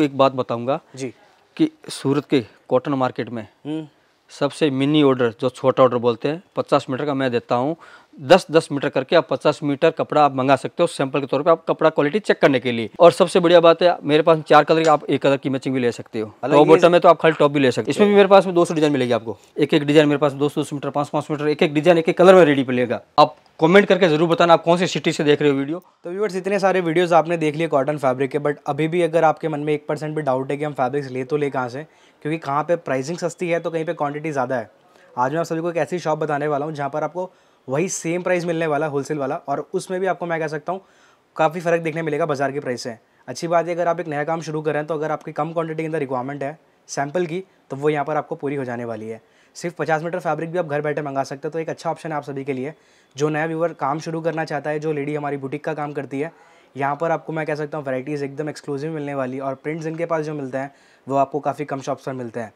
आपको एक बात बताऊंगा जी कि सूरत के कॉटन मार्केट में हम्म। सबसे मिनी ऑर्डर जो छोटा ऑर्डर बोलते हैं पचास मीटर का मैं देता हूँ दस दस मीटर करके आप पचास मीटर कपड़ा आप मंगा सकते हो सैंपल के तौर पे आप कपड़ा क्वालिटी चेक करने के लिए और सबसे बढ़िया बात है मेरे पास चार कलर की आप एक कलर की मैचिंग भी ले सकते हो टॉप बॉटम में तो आप खाली टॉप भी ले सकते हो इसमें भी मेरे पास में दो सौ डिजाइन मिलेगी आपको एक एक डिजाइन मेरे पास दो सौ मीटर पांच पांच मीटर एक एक डिजाइन एक एक कलर में रेडी मिलेगा आप कमेंट करके ज़रूर बताना आप कौन सी सिटी से देख रहे हो वीडियो तो व्यूवर्स इतने सारे वीडियोस आपने देख लिए कॉटन फैब्रिक के बट अभी भी अगर आपके मन में एक परसेंट भी डाउट है कि हम फैब्रिक्स ले तो ले कहाँ से क्योंकि कहाँ पे प्राइसिंग सस्ती है तो कहीं पे क्वांटिटी ज़्यादा है आज मैं आप सभी को एक ऐसी शॉप बताने वाला हूँ जहाँ पर आपको वही सेम प्राइस मिलने वाला होलसेल वाला और उसमें भी आपको मैं कह सकता हूँ काफ़ी फ़र्क देखने मिलेगा बाजार के प्राइस से अच्छी बात है अगर आप एक नया काम शुरू करें तो अगर आपकी कम क्वान्टिटी के अंदर रिक्वायरमेंट है सैम्पल की तो वो यहाँ पर आपको पूरी हो जाने वाली है सिर्फ पचास मीटर फैब्रिक भी आप घर बैठे मंगा सकते हो तो एक अच्छा ऑप्शन है आप सभी के लिए जो नया व्यूवर काम शुरू करना चाहता है जो लेडी हमारी बुटीक का काम करती है यहाँ पर आपको मैं कह सकता हूँ वैराइटीज़ एकदम एक्सक्लूसिव मिलने वाली और प्रिंट्स इनके पास जो मिलते हैं वो आपको काफ़ी कम शॉप्स पर मिलते हैं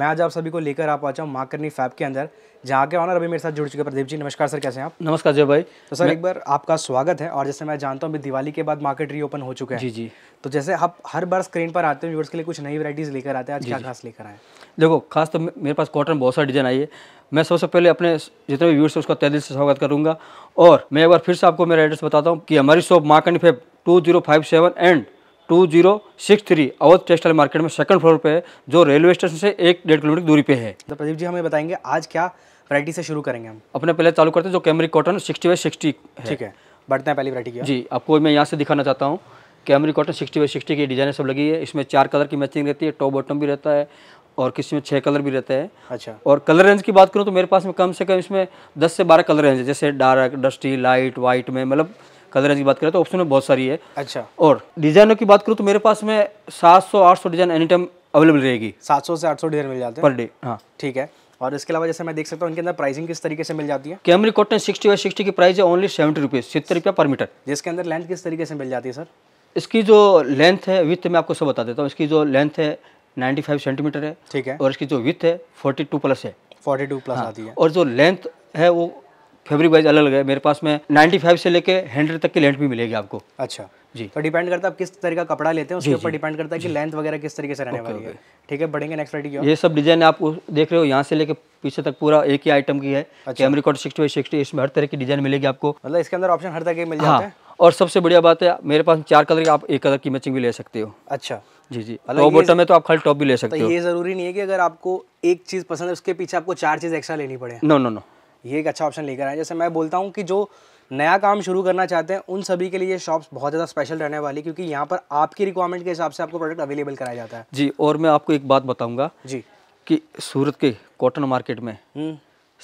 मैं आज आप सभी को लेकर आ जाऊँ हूँ माँ फैब के अंदर जहाँ के ऑनर अभी मेरे साथ जुड़ चुके प्रदीप जी नमस्कार सर कैसे हैं आप नमस्कार जय भाई तो सर एक बार आपका स्वागत है और जैसे मैं जानता हूँ अभी दिवाली के बाद मार्केट रीओपन हो चुके हैं जी जी तो जैसे आप हर बार स्क्रीन पर आते हैं व्यूअर्स के लिए कुछ नई वराइटीज़ लेकर आते हैं आज क्या खास लेकर आए देखो खास तो मेरे पास कॉटन बहुत सारा डिज़ाइन आई है मैं सबसे पहले अपने जितने भी व्यूर्स है उसका तेजी से स्वागत करूँगा और मैं एक बार फिर से आपको मेरा एड्रेस बताता हूँ कि हमारी शॉप माकनी fab two zero five seven and two zero six three Awadh textile market में सेकंड फ्लोर पे है जो रेलवे स्टेशन से एक डेढ़ किलोमीटर दूरी पे है तो प्रदीप जी हमें बताएंगे आज क्या वरायटी से शुरू करेंगे हम अपने पहले चालू करते हैं जो cambric cotton sixty by sixty ठीक है बढ़ते हैं पहली वरायटी की जी आपको मैं यहाँ से दिखाना चाहता हूँ cambric cotton sixty by sixty की डिज़ाइन सब लगी है इसमें चार कलर की मैचिंग रहती है टॉप बॉटम भी रहता है और किसी में छः कलर भी रहता है अच्छा और कलर रेंज की बात करूँ तो मेरे पास में कम से कम इसमें दस से बारह कलर रेंज है जैसे डार्क डस्टी लाइट वाइट में मतलब कलराज की बात करें तो ऑप्शन में बहुत सारी है अच्छा और डिजाइनों की बात करूँ तो मेरे पास में सात सौ आठ सौ डिजाइन एनी टाइम अवेलेबल रहेगी सात से आठ डिजाइन मिल जाते हैं पर डे हाँ ठीक है और इसके अलावा जैसे मैं देख सकता हूँ इनके अंदर प्राइसिंग किस तरीके से मिल जाती है cambric cotton sixty by sixty की प्राइस है ओनली सेवेंटी रुपीज़ सत्तर रुपया पर मीटर जिसके अंदर लेंथ किस तरीके से मिल जाती है सर इसकी जो लेंथ है विथ मैं आपको सब बता देता हूँ इसकी जो लेंथ है 95 सेंटीमीटर है ठीक है और इसकी जो विथ है 42 प्लस है 42 प्लस हाँ, आती है और जो लेंथ है वो फैब्रिक वाइज अलग है मेरे पास में नाइन्टी फाइव से लेके हंड्रेड तक की लेंथ भी मिलेगी आपको अच्छा जी तो डिपेंड करता है आप किस तरह का कपड़ा लेते हैं उसके ऊपर डिपेंड करता है कि लेंथ वगैरह किस तरीके से रहने वाली है ठीक है बढ़ेंगे नेक्स्ट वेराइटी ये सब डिजाइन आप देख रहे हो यहाँ से लेके पीछे तक पूरा एक ही आइटम की है cambric cotton sixty by sixty इसमें हर तरह की डिजाइन मिलेगी आपको मतलब इसके अंदर ऑप्शन हर तरह के मिल हाँ, जाते हैं और सबसे बढ़िया बात है मेरे पास चार कलर की आप एक कलर की मैचिंग भी ले सकते हो अच्छा जी जी टॉप मतलब बॉटम में तो आप खाली टॉप भी ले तो सकते हो ये जरूरी नहीं है कि अगर आपको एक चीज पसंद है उसके पीछे आपको चार चीज एक्स्ट्रा लेनी पड़े नो नो नो ये एक अच्छा ऑप्शन लेकर आए जैसे मैं बोलता हूँ कि जो नया काम शुरू करना चाहते हैं उन सभी के लिए शॉप्स बहुत ज़्यादा स्पेशल रहने वाली क्योंकि यहाँ पर आपकी रिक्वायरमेंट के हिसाब से आपको प्रोडक्ट अवेलेबल कराया जाता है जी और मैं आपको एक बात बताऊँगा जी कि सूरत के कॉटन मार्केट में हम्म।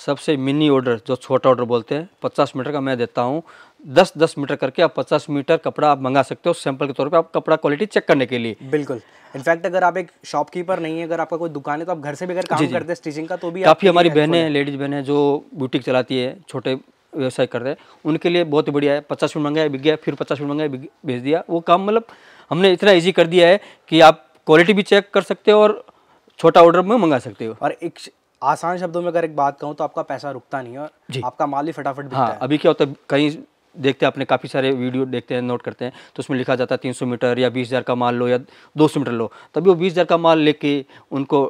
सबसे मिनी ऑर्डर जो छोटा ऑर्डर बोलते हैं पचास मीटर का मैं देता हूँ दस दस मीटर करके आप पचास मीटर कपड़ा आप मंगा सकते हो सैंपल के तौर पे आप कपड़ा क्वालिटी चेक करने के लिए बिल्कुल इनफैक्ट अगर आप एक शॉपकीपर नहीं है अगर आपका कोई दुकान है तो आप घर से भी अगर काम जी, जी। करते हैं स्टिचिंग का तो भी काफ़ी हमारी बहनें लेडीज बहनें जो बुटीक चलाती है छोटे व्यवसाय कर रहे हैं उनके लिए बहुत बढ़िया है पचास मिनट मंगाया बिक गया फिर पचास मिनट मंगाया भेज दिया वो काम मतलब हमने इतना ईजी कर दिया है कि आप क्वालिटी भी चेक कर सकते हो और छोटा ऑर्डर में मंगा सकते हो और एक आसान शब्दों में अगर एक बात कहूँ तो आपका पैसा रुकता नहीं है और आपका माल ही फटाफट हाँ अभी क्या होता है कहीं देखते हैं अपने काफ़ी सारे वीडियो देखते हैं नोट करते हैं तो उसमें लिखा जाता है तीन सौ मीटर या बीस हज़ार का माल लो या दो सौ मीटर लो तभी वो बीस हज़ार का माल लेके उनको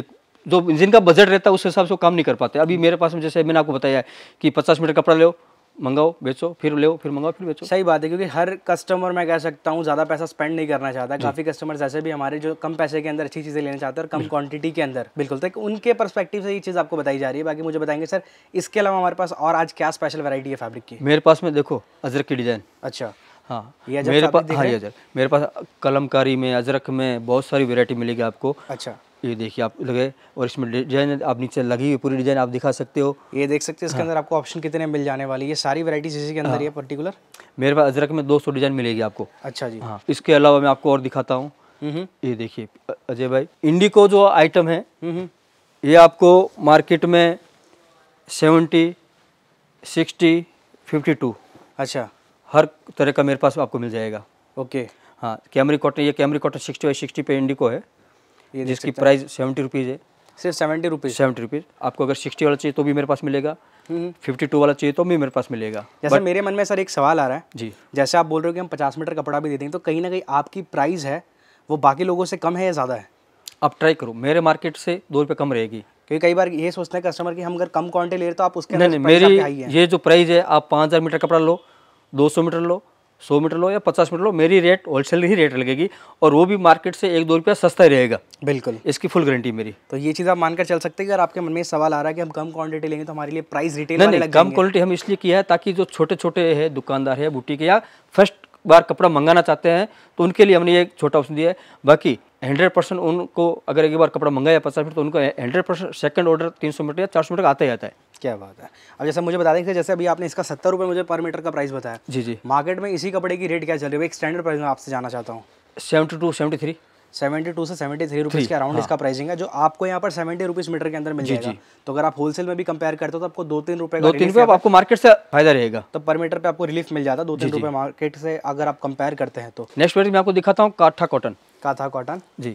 एक जो जिनका बजट रहता है उस हिसाब से वो काम नहीं कर पाते अभी मेरे पास में जैसे मैंने आपको बताया कि पचास मीटर कपड़ा लो मंगाओ बेचो फिर ले फिर मंगाओ फिर बेचो सही बात है क्योंकि हर कस्टमर मैं कह सकता हूँ ज़्यादा पैसा स्पेंड नहीं करना चाहता काफ़ी कस्टमर्स ऐसे भी हमारे जो कम पैसे के अंदर अच्छी चीज़ें लेना चाहते हैं और कम क्वांटिटी के अंदर बिल्कुल तक तो उनके परस्पेक्टिव से ये चीज़ आपको बताई जा रही है बाकी मुझे बताएंगे सर इसके अलावा हमारे पास और आज क्या स्पेशल वैरायटी है फैब्रिक की मेरे पास में देखो अजरक की डिज़ाइन अच्छा हाँ ये मेरे पास हाँ अजरक मेरे पास कलमकारी में अजरक में बहुत सारी वेरायटी मिलेगी आपको अच्छा ये देखिए आप लगे और इसमें डिजाइन आप नीचे लगी हुई पूरी डिजाइन आप दिखा सकते हो ये देख सकते हो इसके हाँ। अंदर आपको ऑप्शन कितने मिल जाने वाली है सारी वैरायटीज इसी के अंदर ये पर्टिकुलर हाँ। मेरे पास अजरक में 200 डिजाइन मिलेगी आपको अच्छा जी हाँ इसके अलावा मैं आपको और दिखाता हूँ हम्म। ये देखिए अजय भाई इंडिको जो आइटम है हम्म। ये आपको मार्केट में सेवेंटी सिक्सटी फिफ्टी टू अच्छा हर तरह का मेरे पास आपको मिल जाएगा ओके हाँ कैमरी कॉटन ये cambric cotton sixty by sixty पे इंडिको है ये जिसकी प्राइस सेवेंटी रुपीज़ है सिर्फ सेवेंटी रुपीज़ सेवेंटी रुपीज़ आपको अगर सिक्सटी वाला चाहिए तो भी मेरे पास मिलेगा हम्म, हम्म। फिफ्टी टू वाला चाहिए तो भी मेरे पास मिलेगा जैसे मेरे मन में सर एक सवाल आ रहा है जी जैसे आप बोल रहे हो कि हम पचास मीटर कपड़ा भी दे देंगे तो कहीं ना कहीं आपकी प्राइस है वो बाकी लोगों से कम है या ज़्यादा है आप ट्राई करो मेरे मार्केट से दो रुपये कम रहेगी क्योंकि कई बार ये सोचते हैं कस्टमर कि हम अगर कम क्वांटिटी ले रहे तो आप उसके नहीं नहीं मेरी ये जो प्राइस है आप पाँच हज़ार मीटर कपड़ा लो दो सौ मीटर लो सौ मीटर लो या पचास मीटर लो मेरी रेट होलसेल ही रेट लगेगी और वो भी मार्केट से एक दो रुपया सस्ता ही रहेगा बिल्कुल इसकी फुल गारंटी मेरी तो ये चीज़ आप मानकर चल सकते हैं अगर आपके मन में सवाल आ रहा है कि हम कम क्वांटिटी लेंगे तो हमारे लिए प्राइस रिटेल नहीं, नहीं कम क्वालिटी हम इसलिए किया है ताकि जो छोटे छोटे है दुकानदार है बुटीक या फर्स्ट बार कपड़ा मंगाना चाहते हैं तो उनके लिए हमने ये छोटा ऑप्शन दिया है बाकी हंड्रेड परसेंट उनको अगर एक बार कपड़ा मंगाया पचास मीटर तो उनको हंड्रेड परसेंट सेकेंड ऑर्डर तीन सौ मीटर या चार सौ मीटर आता ही आता है क्या बात है अब जैसे मुझे बता दें कि जैसे अभी आपने इसका सत्तर रुपये मुझे पर मीटर का प्राइस बताया जी जी मार्केट में इसी कपड़े की रेट क्या चल रही है एक स्टैंडर्ड प्राइस में आपसे जाना चाहता हूँ seventy two seventy three seventy two से सेवेंटी थ्री रुपीज़ के अराउंड हाँ। इसका प्राइसिंग है जो आपको यहाँ पर सेवेंटी रुपीज़ मीटर के अंदर मिल जाएगा तो अगर आप होलसेल में भी कंपेयर करते हो तो आपको दो तीन रुपए दो तीन रुपये आपको मार्केट से फायदा रहेगा तो पर मीटर पे आपको रिलीफ मिल जाता है दो तीन रुपए मार्केट से अगर आप कंपेयर करते हैं तो नेक्स्ट मैं आपको दिखाता हूँ काठा कॉटन काठा कॉटन जी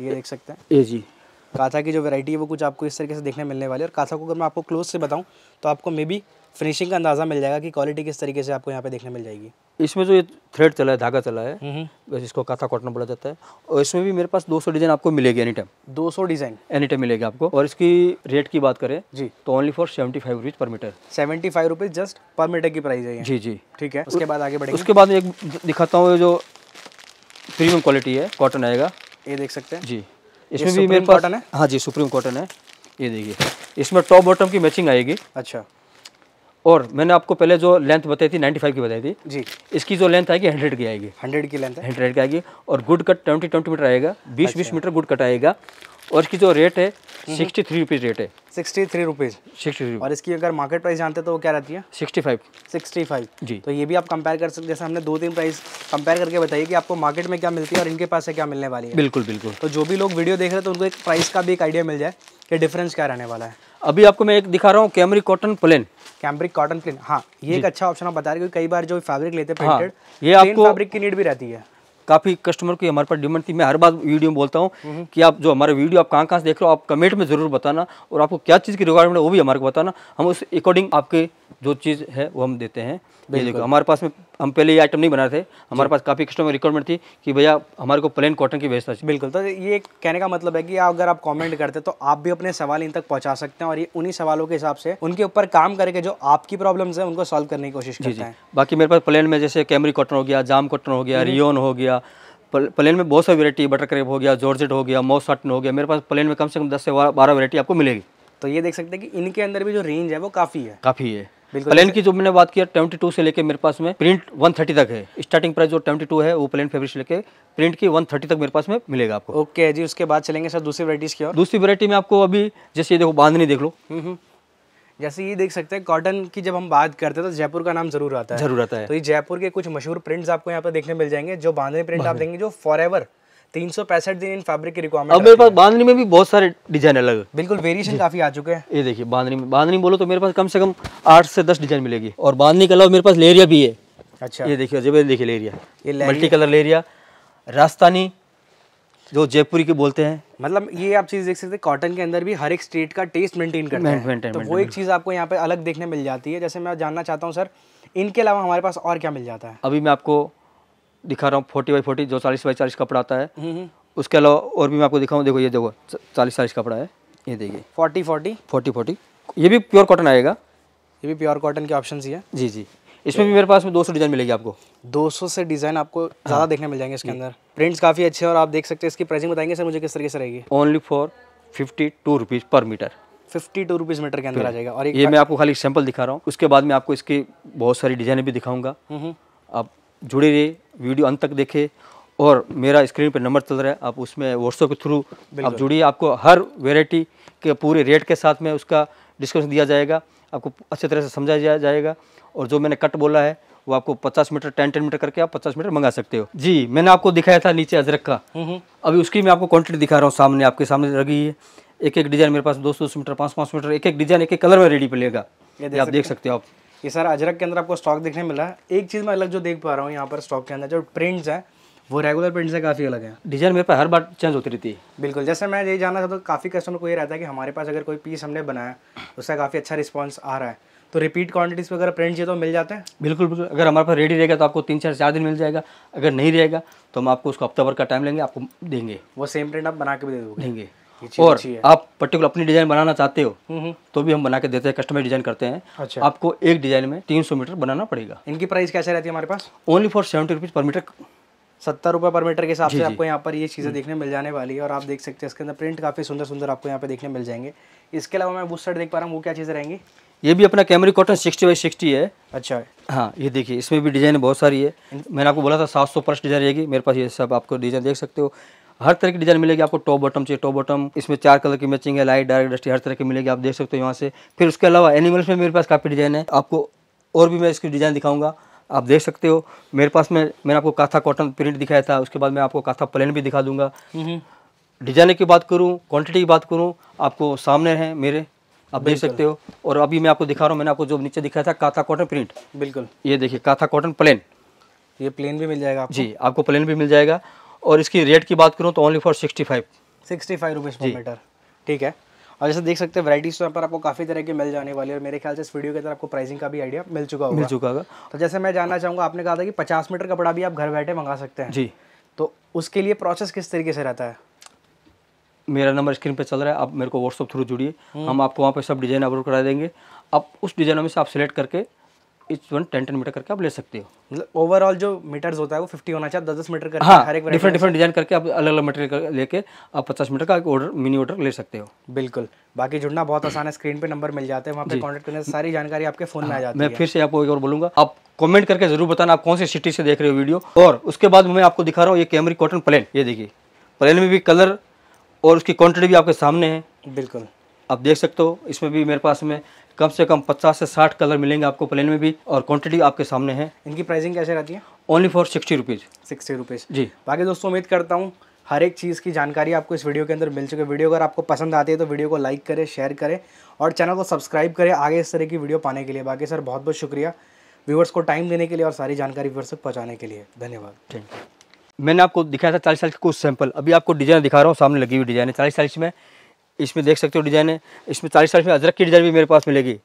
ये देख सकते हैं ये जी काथा की जो वैरायटी है वो कुछ आपको इस तरीके से देखने मिलने वाली है और काथा को अगर मैं आपको क्लोज से बताऊँ तो आपको मे बी फिनिशिंग का अंदाज़ा मिल जाएगा कि क्वालिटी किस तरीके से आपको यहाँ पे देखने मिल जाएगी इसमें जो ये थ्रेड चला है धागा चला है इसको काथा कॉटन बोला जाता है और इसमें भी मेरे पास 200 डिज़ाइन आपको मिलेगी any time 200 design any time मिलेगी आपको और इसकी रेट की बात करें जी तो only for seventy five rupees per metre seventy five rupees just per metre की प्राइस है जी जी ठीक है उसके बाद आगे बढ़े उसके बाद एक दिखाता हूँ जो प्रीमियम क्वालिटी है कॉटन आएगा ये देख सकते हैं जी इसमें भी मेरे कॉटन है हाँ जी सुप्रीम कॉटन है ये देखिए इसमें टॉप बॉटम की मैचिंग आएगी अच्छा और मैंने आपको पहले जो लेंथ बताई थी 95 की बताई थी जी इसकी जो लेंथ आएगी 100 की आएगी 100 की लेंथ 100 की आएगी और गुड कट 20 20 मीटर आएगा 20 बीस 20 मीटर गुड कट आएगा और इसकी जो रेट है सिक्सटी थ्री रुपीज़ रेट है sixty three rupees sixty three और इसकी अगर मार्केट प्राइस जानते तो वो क्या रहती है सिक्सटी फाइव सिक्सटी फाइव जी तो ये भी आप कंपेयर कर सकते जैसे हमने दो तीन प्राइस कंपेयर करके बताइए कि आपको मार्केट में क्या मिलती है और इनके पास से क्या मिलने वाली है बिल्कुल बिल्कुल तो जो भी लोग वीडियो देख रहे हैं तो उनको एक प्राइस का भी एक आइडिया मिल जाए कि डिफरेंस क्या रहने वाला है अभी आपको मैं एक दिखा रहा हूँ cambric cotton plain cambric cotton plain हाँ ये एक अच्छा ऑप्शन आप बता रहे हो कई बार जो फैब्रिक लेते हैं प्रिंटेड हाँ, ये आपको फैब्रिक की नीड भी रहती है काफ़ी कस्टमर की हमारे पास डिमांड थी मैं हर बार वीडियो में बोलता हूँ हम्म। कि आप जो हमारे वीडियो आप कहाँ कहाँ से देख रहे हो आप कमेंट में ज़रूर बताना और आपको क्या चीज़ की रिक्वायरमेंट है वो भी हमारे को बताना हम उस अकॉर्डिंग आपके जो चीज़ है वो हम देते हैं हमारे पास में हम पहले ये आइटम नहीं बना रहे थे हमारे पास काफ़ी कस्टमर रिक्वायरमेंट थी कि भैया हमारे को प्लेन कॉटन की व्यवस्था बिल्कुल तो ये कहने का मतलब है कि अगर आप कमेंट करते तो आप भी अपने सवाल इन तक पहुंचा सकते हैं और ये उन्हीं सवालों के हिसाब से उनके ऊपर काम करके जो आपकी प्रॉब्लम्स हैं उनको सॉल्व करने की कोशिश करते हैं बाकी मेरे पास प्लेन में जैसे कैमरी कॉटन हो गया जाम कॉटन हो गया रियोन हम्म। हो गया प्लेन में बहुत सारी वेरायटी बटर क्रेप हो गया जॉर्जेट हो गया मोस हटन हो गया मेरे पास प्लेन में कम से कम दस से बारह वेरायटी आपको मिलेगी तो ये देख सकते हैं कि इनके अंदर भी जो रेंज है वो काफ़ी है काफ़ी है प्लेन की जो मैंने बात किया ट्वेंटी टू से लेके मेरे पास में प्रिंट वन थर्टी तक है स्टार्टिंग प्राइस जो ट्वेंटी टू है वो प्लेन फेब्रिक लेके प्रिंट की वन थर्टी तक मेरे पास में मिलेगा आपको ओके जी उसके बाद चलेंगे सर दूसरी वराइटीज की और दूसरी वरायटी में आपको अभी जैसे ये देखो बांधनी देख लो हम्म, हम्म। जैसे ये देख सकते हैं कॉटन की जब हम बात करते हैं तो जयपुर का नाम जरूर आता है जरूर आता है तो ये जयपुर के कुछ मशहूर प्रिंट्स आपको यहाँ पर देखने मिल जाएंगे जो बांधनी प्रिंट आप देंगे जो फॉर तीन सौ पैंसठ दिन इन फैब्रिक की रिक्वायरमेंट अब मेरे पास बांधनी में भी बहुत सारे डिजाइन अलग बिल्कुल वेरिएशन काफी आ चुके हैं ये देखिए बांधनी में बांधनी बोलो तो मेरे पास कम से कम आठ से दस डिजाइन मिलेगी और बांधनी के अलावा मेरे पास लेरिया भी है अच्छा ये देखिए जब देखिए लेरिया ये मल्टी कलर लेरिया राजस्थानी जो जयपुरी के बोलते हैं मतलब ये आप चीज़ देख सकते हैं कॉटन के अंदर भी हर एक स्टेट का टेस्ट मेंटेन करते हैं मेंटेन, तो मेंटेन, वो एक चीज़ आपको यहाँ पे अलग देखने मिल जाती है जैसे मैं जानना चाहता हूँ सर इनके अलावा हमारे पास और क्या मिल जाता है अभी मैं आपको दिखा रहा हूँ फोर्टी बाई फोर्टी जो चालीस बाई चालीस कपड़ा आता है हम्म, हम्म। उसके अलावा और भी मैं आपको दिखाऊँ देखो ये देखो चालीस चालीस कपड़ा है ये देखिए फोर्टी फोर्टी फोर्टी फोर्टी ये भी प्योर कॉटन आएगा ये भी प्योर कॉटन के ऑप्शन ही है जी जी इसमें भी मेरे पास में 200 डिज़ाइन मिलेगी आपको 200 से डिज़ाइन आपको ज़्यादा हाँ। देखने मिल जाएंगे इसके अंदर प्रिंट्स काफ़ी अच्छे और आप देख सकते हैं इसकी प्राइसिंग बताएंगे सर मुझे किस तरीके से रहेगी only for fifty two rupees per metre fifty two rupees metre के अंदर आ जाएगा और ये मैं आपको खाली सैम्पल दिखा रहा हूँ उसके बाद में आपको इसकी बहुत सारी डिज़ाइन भी दिखाऊंगा हम्म, आप जुड़े रहे वीडियो अंत तक देखे और मेरा स्क्रीन पर नंबर चल रहा है आप उसमें व्हाट्सअप के थ्रू आप जुड़िए आपको हर वेराइटी के पूरे रेट के साथ में उसका डिस्कशन दिया जाएगा आपको अच्छे तरह से समझाया जाएगा और जो मैंने कट बोला है वो आपको 50 मीटर 10 10 मीटर करके आप 50 मीटर मंगा सकते हो जी मैंने आपको दिखाया था नीचे अजरक का हम्म, हम्म। अभी उसकी मैं आपको क्वान्टिटी दिखा रहा हूँ सामने आपके सामने लगी है एक एक डिजाइन मेरे पास दो सौ मीटर पाँच पाँच मीटर एक एक डिजाइन एक एक कलर में रेडी पर लेगा आप देख सकते हो आप ये सर अजरक के अंदर आपको स्टॉक देखने मिला है एक चीज़ मैं अलग जो देख पा रहा हूँ यहाँ पर स्टॉक के अंदर जो प्रिंट्स हैं वो रेगुलर प्रिंट्स से काफ़ी अलग है डिजाइन मेरे पास हर बार चेंज होती रहती है बिल्कुल जैसे मैं यही जानना चाहता हूँ काफ़ी कस्टमर को ये रहता है कि हमारे पास अगर कोई पीस हमने बनाया उसका काफ़ी अच्छा रिस्पॉन्स आ रहा है तो रिपीट क्वांटिटीज़ पर अगर प्रिंट चाहिए तो मिल जाते हैं बिल्कुल बिल्कुल अगर हमारे पास रेडी रहेगा तो आपको तीन चार चार दिन मिल जाएगा अगर नहीं रहेगा तो हम आपको उसको हफ्ता भर का टाइम लेंगे आपको देंगे वो सेम प्रिंट आप बना के भी दे देंगे और आप पर्टिकुलर अपनी डिजाइन बनाना चाहते हो हम्म, हम्म। तो भी हम बना के देते हैं कस्टमर डिजाइन करते हैं अच्छा। आपको एक डिजाइन में तीन सौ मीटर बनाना पड़ेगा इनकी प्राइस कैसे रहती है हमारे पास only for seventy rupees per metre सत्तर रुपये पर मीटर के हिसाब से आपको यहाँ पर ये चीज़ें हम्म। देखने मिल जाने वाली है और आप देख सकते हैं इसके अंदर प्रिंट काफ़ी सुंदर सुंदर आपको यहाँ पे देखने मिल जाएंगे इसके अलावा मैं बूस्टर देख पा रहा हूँ वो क्या चीज़ें रहेंगी ये भी अपना cambric cotton sixty by sixty है अच्छा हाँ ये देखिए इसमें भी डिज़ाइन बहुत सारी है मैंने आपको बोला था सात सौ प्लस डिज़ाइन रहेगी मेरे पास ये सब आपको डिज़ाइन देख सकते हो हर तरह की डिजाइन मिलेगी आपको टॉप बॉटम चाहिए टॉप बॉटम इसमें चार कलर की मैचिंग है लाइट डार्क डस्टी हर तरह की मिलेगी आप देख सकते हो यहाँ से फिर उसके अलावा एनिमल्स में मेरे पास काफ़ी डिजाइन है आपको और भी मैं इसकी डिज़ाइन दिखाऊंगा आप देख सकते हो मेरे पास में मैंने आपको काथा कॉटन प्रिंट दिखाया था उसके बाद मैं आपको काथा प्लेन भी दिखा दूंगा डिजाइन की बात करूँ क्वान्टिटी की बात करूँ आपको सामने हैं मेरे आप देख सकते हो और अभी मैं आपको दिखा रहा हूँ मैंने आपको जो नीचे दिखाया था काथा कॉटन प्रिंट बिल्कुल ये देखिए काथा कॉटन प्लेन ये प्लेन भी मिल जाएगा आपको। जी आपको प्लेन भी मिल जाएगा और इसकी रेट की बात करूँ तो only for sixty five sixty five rupees per metre ठीक है और जैसे देख सकते हैं वैराइटीज तो यहाँ पर आपको काफ़ी तरह के मिल जाने वाली और मेरे ख्याल से इस वीडियो के अंदर आपको प्राइसिंग का भी आइडिया मिल चुका होगा मिल चुका होगा तो जैसे मैं जानना चाहूँगा आपने कहा था कि पचास मीटर कपड़ा भी आप घर बैठे मंगा सकते हैं जी तो उसके लिए प्रोसेस किस तरीके से रहता है मेरा नंबर स्क्रीन पर चल रहा है आप मेरे को व्हाट्सअप थ्रू जुड़िए हम्म। हम आपको वहाँ पर सब डिज़ाइन अपलोड करा देंगे आप उस डिज़ाइनों में से आप सेलेक्ट करके इस वन टेन टेन मीटर करके आप ले सकते हो मतलब ओवरऑल जो मीटर्स होता है वो फिफ्टी होना चाहिए दस दस मीटर का हाँ हर एक डिफरेंट डिफरेंट डिजाइन करके आप अलग अलग मटेरियल लेके आप पचास मीटर का एक ऑर्डर मिनी ऑर्डर ले सकते हो बिल्कुल बाकी जुड़ना बहुत आसान है स्क्रीन पे नंबर मिल जाते हैं वहाँ पे कॉन्टेक्ट करने सारी जानकारी आपके फोन में आ हाँ, जाती है मैं फिर से आपको एक और बोलूंगा आप कमेंट करके जरूर बताना आप कौन सी सिटी से देख रहे हो वीडियो और उसके बाद मैं आपको दिखा रहा हूँ ये कैमरी कॉटन प्लेन ये देखिए प्लेन में भी कलर और उसकी क्वान्टिटी भी आपके सामने है बिल्कुल आप देख सकते हो इसमें भी मेरे पास में कम से कम 50 से 60 कलर मिलेंगे आपको प्लेन में भी और क्वांटिटी आपके सामने है इनकी प्राइसिंग कैसे रहती है only for sixty rupees sixty rupees जी बाकी दोस्तों उम्मीद करता हूँ हर एक चीज़ की जानकारी आपको इस वीडियो के अंदर मिल चुकी है वीडियो अगर आपको पसंद आती है तो वीडियो को लाइक करें शेयर करें और चैनल को सब्सक्राइब करें आगे इस तरह की वीडियो पाने के लिए बाकी सर बहुत बहुत शुक्रिया व्यूवर्स को टाइम देने के लिए और सारी जानकारी व्यूवर्स तक पहुँचाने के लिए धन्यवाद थैंक यू मैंने आपको दिखाया था चालीस साल के कुछ सैंपल अभी आपको डिज़ाइन दिखा रहा हूँ सामने लगी हुई डिज़ाइन है चालीस साल में इसमें देख सकते हो डिज़ाइन है इसमें चालीस चालीस में अदरक की डिज़ाइन भी मेरे पास मिलेगी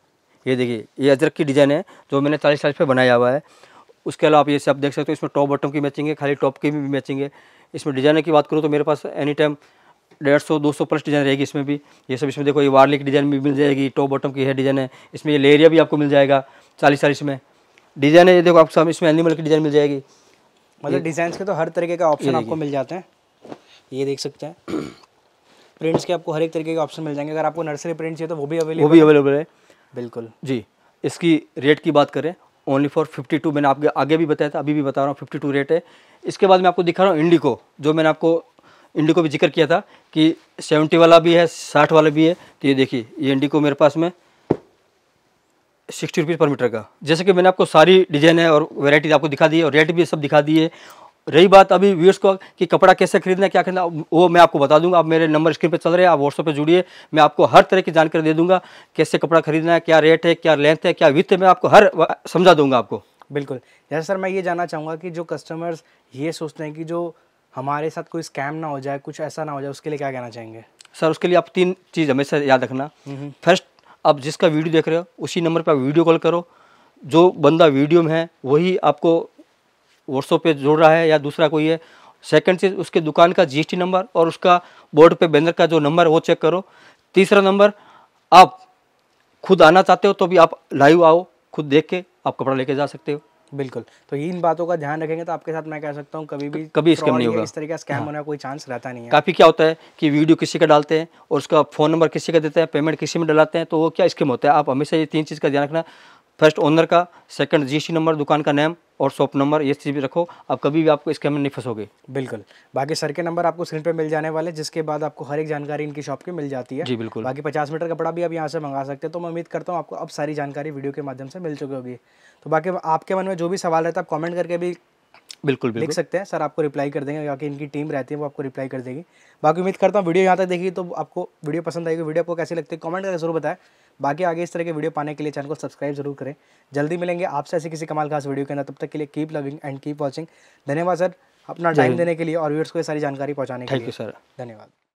ये देखिए ये अदरक की डिज़ाइन है जो मैंने चालीस चालीस में बनाया हुआ है उसके अलावा आप ये सब देख सकते हो इसमें टॉप बॉटम की मैचिंग है खाली टॉप की भी मैचिंग है इसमें डिज़ाइन की बात करूँ तो मेरे पास एनी टाइम डेढ़ सौ दो सौ प्लस डिज़ाइन रहेगी इसमें भी ये सब इसमें देखो ये वार्ली की डिज़ाइन भी मिल जाएगी टॉप बॉटम की है डिज़ाइन है इसमें ये लेरिया भी आपको मिल जाएगा चालीस चालीस में डिज़ाइन है ये देखो आप सब इसमें एनिमल की डिज़ाइन मिल जाएगी मतलब डिज़ाइन के तो हर तरीके का ऑप्शन आपको मिल जाते हैं ये देख सकते हैं प्रिंट्स के आपको हर एक तरीके के ऑप्शन मिल जाएंगे अगर आपको नर्सरी प्रिंट्स है तो वो भी अवेलेबल वो भी अवेलेबल है बिल्कुल जी इसकी रेट की बात करें ओनली फॉर फिफ्टी टू मैंने आपके आगे भी बताया था अभी भी बता रहा हूँ फिफ्टी टू रेट है इसके बाद मैं आपको दिखा रहा हूँ इंडिको जो मैंने आपको इंडिको भी जिक्र किया था कि सेवेंटी वाला भी है साठ वाला भी है तो ये देखिए ये इंडिको मेरे पास में सिक्सटी रुपीज़ पर मीटर का जैसे कि मैंने आपको सारी डिजाइन है और वेराइटी आपको दिखा दी है और रेट भी सब दिखा दिए रही बात अभी व्यूअर्स को कि कपड़ा कैसे खरीदना क्या खरीदना वो मैं आपको बता दूंगा आप मेरे नंबर स्क्रीन पे चल रहे हैं आप व्हाट्सएप पे जुड़िए मैं आपको हर तरह की जानकारी दे दूंगा कैसे कपड़ा खरीदना है क्या रेट है क्या लेंथ है क्या विथ है मैं आपको हर समझा दूंगा आपको बिल्कुल जैसे सर मैं ये जानना चाहूँगा कि जो कस्टमर्स ये सोचते हैं कि जो हमारे साथ कोई स्कैम ना हो जाए कुछ ऐसा ना हो जाए उसके लिए क्या कहना चाहेंगे सर उसके लिए आप तीन चीज़ हमेशा याद रखना फर्स्ट आप जिसका वीडियो देख रहे हो उसी नंबर पर आप वीडियो कॉल करो जो बंदा वीडियो में है वही आपको व्हाट्सअप पे जोड़ रहा है या दूसरा कोई है सेकंड चीज़ उसके दुकान का जीएसटी नंबर और उसका बोर्ड पे बैनर का जो नंबर वो चेक करो तीसरा नंबर आप खुद आना चाहते हो तो भी आप लाइव आओ खुद देख के आप कपड़ा लेके जा सकते हो बिल्कुल तो इन बातों का ध्यान रखेंगे तो आपके साथ मैं कह सकता हूँ कभी भी कभी स्कैम नहीं होगा इस तरीके का स्कैम हाँ। होने का कोई चांस रहता नहीं है काफ़ी क्या होता है कि वीडियो किसी का डालते हैं और उसका फ़ोन नंबर किसी का देते हैं पेमेंट किसी में डलाते हैं तो वो क्या स्कीम होता है आप हमेशा ये तीन चीज़ का ध्यान रखना फर्स्ट ओनर का सेकंड जीएसटी नंबर दुकान का नेम और शॉप नंबर ये चीज़ भी रखो आप कभी भी आपको इसके में नहीं फंसोगे बिल्कुल बाकी सर के नंबर आपको स्क्रीन पे मिल जाने वाले जिसके बाद आपको हर एक जानकारी इनकी शॉप की मिल जाती है जी बिल्कुल बाकी पचास मीटर कपड़ा भी आप यहाँ से मंगा सकते हैं तो मैं उम्मीद करता हूँ आपको अब सारी जानकारी वीडियो के माध्यम से मिल चुकी होगी तो बाकी आपके मन में जो भी सवाल रहता है आप कॉमेंट करके भी बिल्कुल लिख सकते हैं सर आपको रिप्लाई कर देंगे बाकी इनकी टीम रहती है वो आपको रिप्लाई कर देगी बाकी उम्मीद करता हूँ वीडियो यहाँ तक देखिए तो आपको वीडियो पसंद आएगी वीडियो आपको कैसी लगती है कॉमेंट करके जरूर बताएं बाकी आगे इस तरह के वीडियो पाने के लिए चैनल को सब्सक्राइब जरूर करें जल्दी मिलेंगे आपसे ऐसी किसी कमाल खास वीडियो के अंदर तब तक के लिए keep loving and keep watching धन्यवाद सर अपना टाइम देने के लिए और व्यूअर्स को ये सारी जानकारी पहुँचाने के लिए सर धन्यवाद